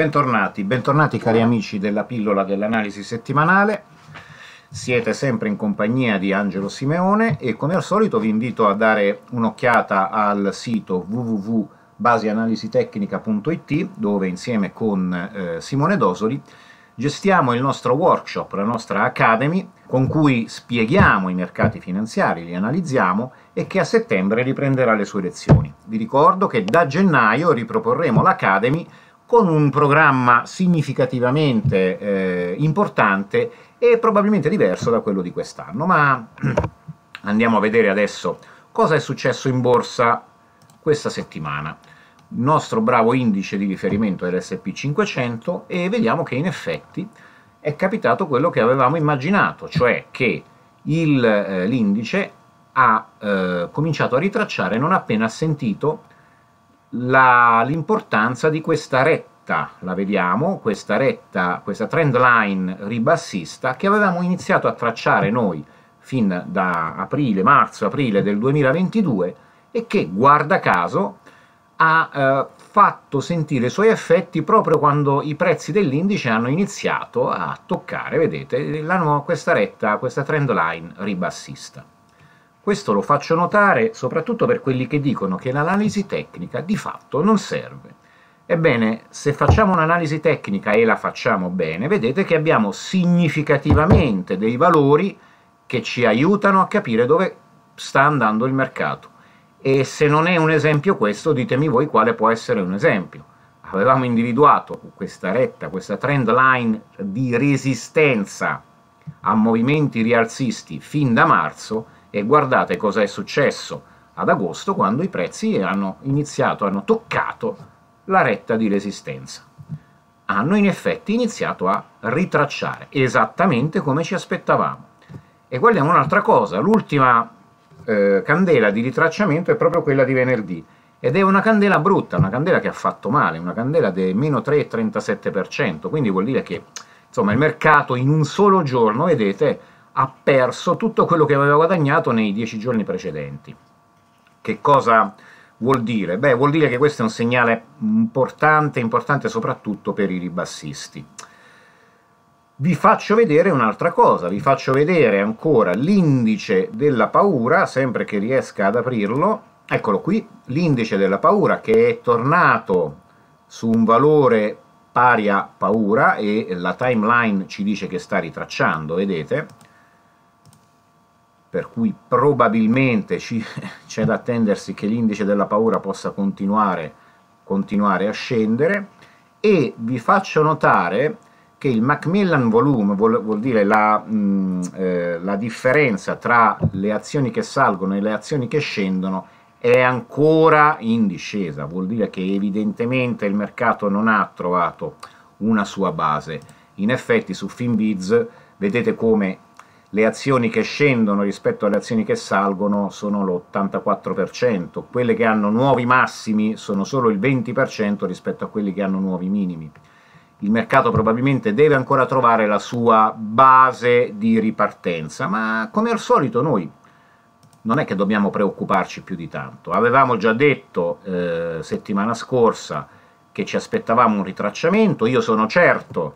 Bentornati, bentornati cari amici della pillola dell'analisi settimanale. Siete sempre in compagnia di Angelo Simeone e come al solito vi invito a dare un'occhiata al sito www.basianalisitecnica.it dove insieme con eh, Simone Dosoli gestiamo il nostro workshop, la nostra academy, con cui spieghiamo i mercati finanziari, li analizziamo e che a settembre riprenderà le sue lezioni. Vi ricordo che da gennaio riproporremo l'academy con un programma significativamente eh, importante e probabilmente diverso da quello di quest'anno. Ma andiamo a vedere adesso cosa è successo in borsa questa settimana. Il nostro bravo indice di riferimento è l'SP 500 e vediamo che in effetti è capitato quello che avevamo immaginato, cioè che eh, l'indice eh, ha eh, cominciato a ritracciare non appena ha sentito l'importanza di questa retta retta, la vediamo, questa retta, questa trend line ribassista che avevamo iniziato a tracciare noi fin da aprile, marzo-aprile del 2022 e che, guarda caso, ha eh, fatto sentire i suoi effetti proprio quando i prezzi dell'indice hanno iniziato a toccare, vedete, la, questa retta, questa trend line ribassista. Questo lo faccio notare soprattutto per quelli che dicono che l'analisi tecnica di fatto non serve. Ebbene, se facciamo un'analisi tecnica e la facciamo bene, vedete che abbiamo significativamente dei valori che ci aiutano a capire dove sta andando il mercato. E se non è un esempio questo, ditemi voi quale può essere un esempio. Avevamo individuato questa retta, questa trend line di resistenza a movimenti rialzisti fin da marzo e guardate cosa è successo ad agosto quando i prezzi hanno iniziato, hanno toccato la retta di resistenza. Hanno in effetti iniziato a ritracciare, esattamente come ci aspettavamo. E guardiamo un'altra cosa, l'ultima eh, candela di ritracciamento è proprio quella di venerdì, ed è una candela brutta, una candela che ha fatto male, una candela del meno 3,37%, quindi vuol dire che insomma, il mercato in un solo giorno, vedete, ha perso tutto quello che aveva guadagnato nei dieci giorni precedenti. Che cosa vuol dire? Beh, vuol dire che questo è un segnale importante, importante soprattutto per i ribassisti. Vi faccio vedere un'altra cosa, vi faccio vedere ancora l'indice della paura, sempre che riesca ad aprirlo, eccolo qui, l'indice della paura che è tornato su un valore pari a paura e la timeline ci dice che sta ritracciando, vedete? per cui probabilmente c'è da attendersi che l'indice della paura possa continuare, continuare, a scendere e vi faccio notare che il Macmillan volume vuol, vuol dire la, mh, mm, eh, la differenza tra le azioni che salgono e le azioni che scendono è ancora in discesa, vuol dire che evidentemente il mercato non ha trovato una sua base. In effetti su Finbiz vedete come le azioni che scendono rispetto alle azioni che salgono sono l'84%, quelle che hanno nuovi massimi sono solo il 20% rispetto a quelli che hanno nuovi minimi. Il mercato probabilmente deve ancora trovare la sua base di ripartenza, ma come al solito noi non è che dobbiamo preoccuparci più di tanto. Avevamo già detto eh, settimana scorsa che ci aspettavamo un ritracciamento, io sono certo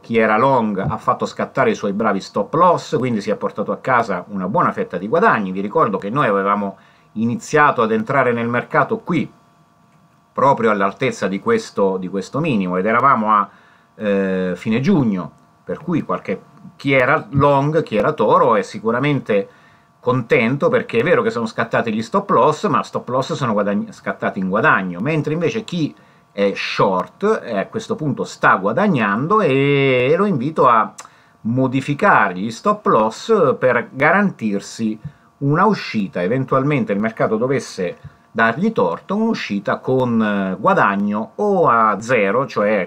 che era Long ha fatto scattare i suoi bravi stop loss, quindi si è portato a casa una buona fetta di guadagni. Vi ricordo che noi avevamo iniziato ad entrare nel mercato qui, proprio all'altezza di, di questo, minimo, ed eravamo a eh, fine giugno, per cui qualche, chi era long, chi era toro è sicuramente contento perché è vero che sono scattati gli stop loss, ma stop loss sono scattati in guadagno, mentre invece chi eh, short, eh, a questo punto sta guadagnando e, e lo invito a modificare gli stop loss per garantirsi una uscita, eventualmente il mercato dovesse dargli torto, un'uscita con eh, guadagno o a zero, cioè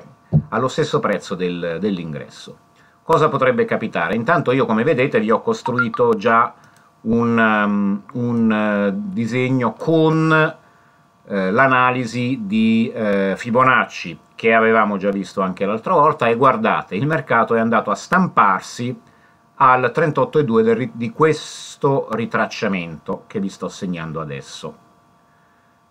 allo stesso prezzo del, dell'ingresso. Cosa potrebbe capitare? Intanto io come vedete vi ho costruito già un, um, un uh, disegno con eh, l'analisi di eh, Fibonacci che avevamo già visto anche l'altra volta e guardate il mercato è andato a stamparsi al 38,2 di questo ritracciamento che vi sto segnando adesso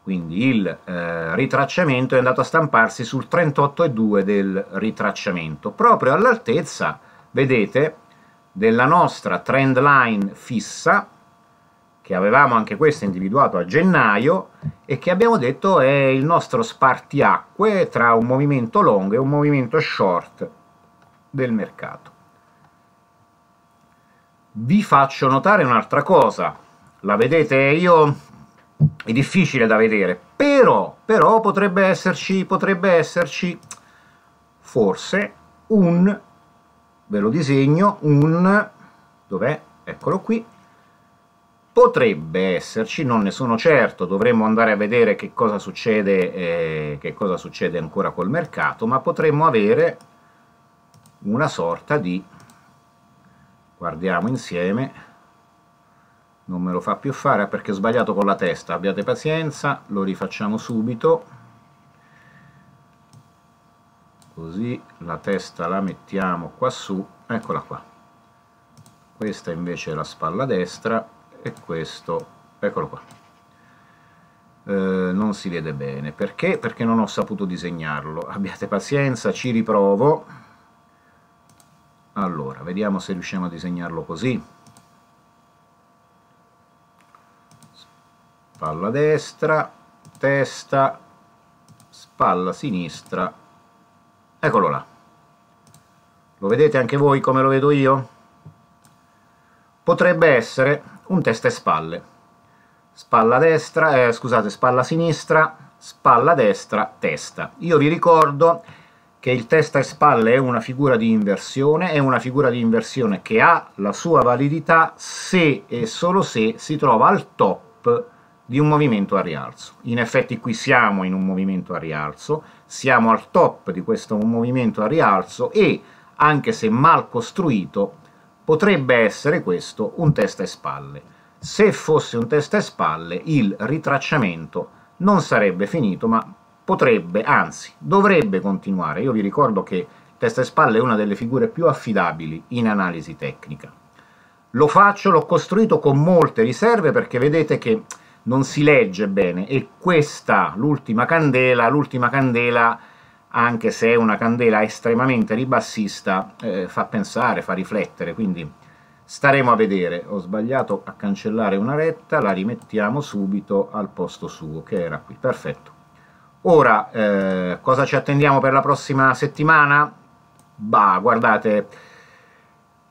quindi il eh, ritracciamento è andato a stamparsi sul 38,2 del ritracciamento, proprio all'altezza, vedete, della nostra trend line fissa che avevamo anche questo individuato a gennaio e che abbiamo detto è il nostro spartiacque tra un movimento long e un movimento short del mercato. Vi faccio notare un'altra cosa, la vedete io, è difficile da vedere, però, però potrebbe esserci, potrebbe esserci forse un, ve lo disegno, un, dov'è? Eccolo qui, potrebbe esserci, non ne sono certo, dovremmo andare a vedere che cosa succede, eh, che cosa succede ancora col mercato, ma potremmo avere una sorta di, guardiamo insieme, non me lo fa più fare ah, perché ho sbagliato con la testa, abbiate pazienza, lo rifacciamo subito, così la testa la mettiamo qua su, eccola qua, questa invece è la spalla destra, e questo, eccolo qua. Eh, non si vede bene. Perché? Perché non ho saputo disegnarlo. Abbiate pazienza, ci riprovo. Allora, vediamo se riusciamo a disegnarlo così. Spalla destra, testa, spalla sinistra. Eccolo là. Lo vedete anche voi come lo vedo io? Potrebbe essere un testa e spalle spalla destra, eh, scusate, spalla sinistra, spalla destra, testa. Io vi ricordo che il testa e spalle è una figura di inversione, è una figura di inversione che ha la sua validità se e solo se si trova al top di un movimento a rialzo. In effetti qui siamo in un movimento a rialzo, siamo al top di questo movimento a rialzo e anche se mal costruito potrebbe essere questo un testa e spalle. Se fosse un testa e spalle, il ritracciamento non sarebbe finito, ma potrebbe, anzi, dovrebbe continuare. Io vi ricordo che testa e spalle è una delle figure più affidabili in analisi tecnica. Lo faccio, l'ho costruito con molte riserve perché vedete che non si legge bene e questa, l'ultima candela, l'ultima candela anche se è una candela estremamente ribassista, eh, fa pensare, fa riflettere, quindi staremo a vedere. Ho sbagliato a cancellare una retta, la rimettiamo subito al posto suo, che era qui, perfetto. Ora, eh, cosa ci attendiamo per la prossima settimana? Bah, guardate,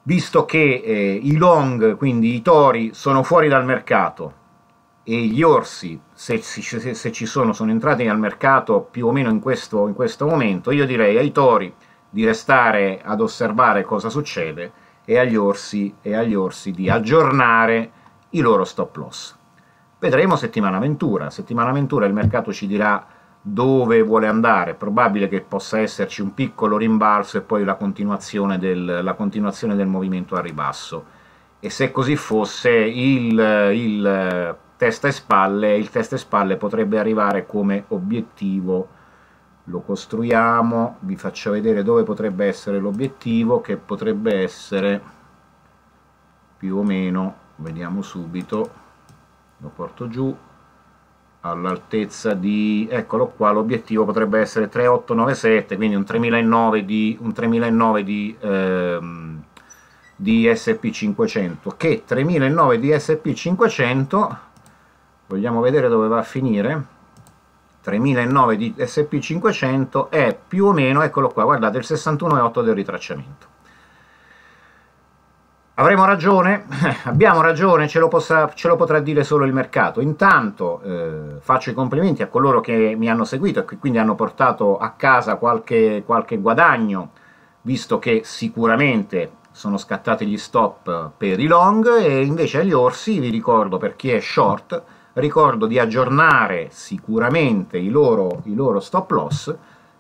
visto che eh, i long, quindi i tori, sono fuori dal mercato, e gli orsi, se, se, se, ci sono, sono entrati al mercato più o meno in questo, in questo momento, io direi ai tori di restare ad osservare cosa succede e agli orsi, e agli orsi di aggiornare i loro stop loss. Vedremo settimana ventura, settimana ventura il mercato ci dirà dove vuole andare, è probabile che possa esserci un piccolo rimbalzo e poi la continuazione del, la continuazione del movimento a ribasso. E se così fosse, il, il testa e spalle, il testa e spalle potrebbe arrivare come obiettivo, lo costruiamo, vi faccio vedere dove potrebbe essere l'obiettivo, che potrebbe essere più o meno, vediamo subito, lo porto giù, all'altezza di, eccolo qua, l'obiettivo potrebbe essere 3897, quindi un 3009 di, un 3009 di, ehm, di SP500, che 3009 di SP500 vogliamo vedere dove va a finire 3009 di SP500 è più o meno, eccolo qua, guardate, il 61,8 del ritracciamento. Avremo ragione? Abbiamo ragione, ce lo, possa, ce lo, potrà dire solo il mercato. Intanto eh, faccio i complimenti a coloro che mi hanno seguito e che quindi hanno portato a casa qualche, qualche guadagno, visto che sicuramente sono scattati gli stop per i long e invece agli orsi, vi ricordo per chi è short, ricordo di aggiornare sicuramente i loro, i loro stop loss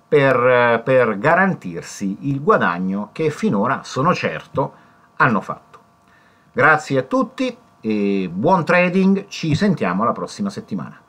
per, eh, per, garantirsi il guadagno che finora, sono certo, hanno fatto. Grazie a tutti e buon trading, ci sentiamo la prossima settimana.